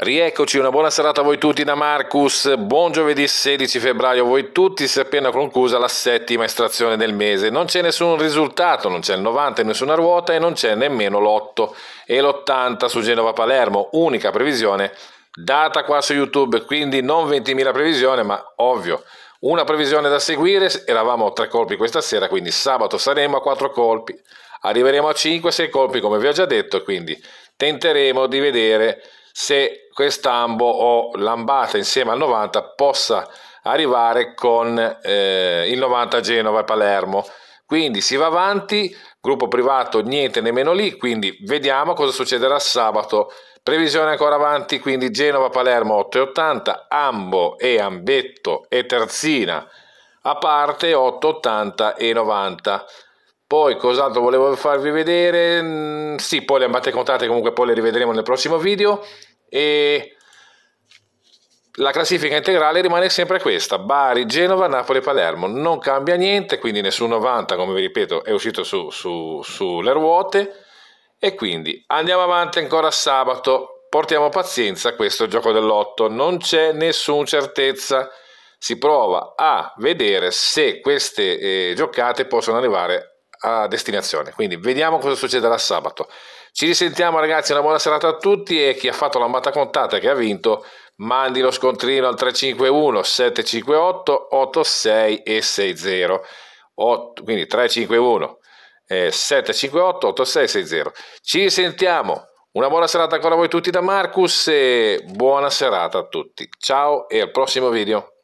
Rieccoci, una buona serata a voi tutti da Marcus, buon giovedì 16 febbraio a voi tutti, si è appena conclusa la settima estrazione del mese, non c'è nessun risultato, non c'è il 90 in nessuna ruota e non c'è nemmeno l'8 e l'80 su Genova-Palermo, unica previsione data qua su YouTube, quindi non 20.000 previsioni, ma ovvio, una previsione da seguire, eravamo a tre colpi questa sera, quindi sabato saremo a quattro colpi, arriveremo a 5-6 colpi come vi ho già detto, quindi tenteremo di vedere se quest'ambo o l'ambata insieme al 90 possa arrivare con eh, il 90 Genova e Palermo. Quindi si va avanti, gruppo privato niente nemmeno lì, quindi vediamo cosa succederà sabato. Previsione ancora avanti, quindi Genova-Palermo 8,80, Ambo e Ambetto e Terzina a parte 8,80 e 90. Poi cos'altro volevo farvi vedere? Mm, sì, poi le ambate contate comunque poi le rivedremo nel prossimo video e la classifica integrale rimane sempre questa, Bari, Genova, Napoli, Palermo, non cambia niente, quindi nessun 90 come vi ripeto è uscito su, su, sulle ruote e quindi andiamo avanti ancora sabato, portiamo pazienza a questo gioco dell'otto, non c'è nessuna certezza, si prova a vedere se queste eh, giocate possono arrivare a destinazione. Quindi vediamo cosa succederà sabato. Ci risentiamo ragazzi, una buona serata a tutti e chi ha fatto la matta contata e che ha vinto, mandi lo scontrino al 351 758 86 e 60. quindi 351 758 8660. Ci risentiamo. Una buona serata ancora a voi tutti da Marcus e buona serata a tutti. Ciao e al prossimo video.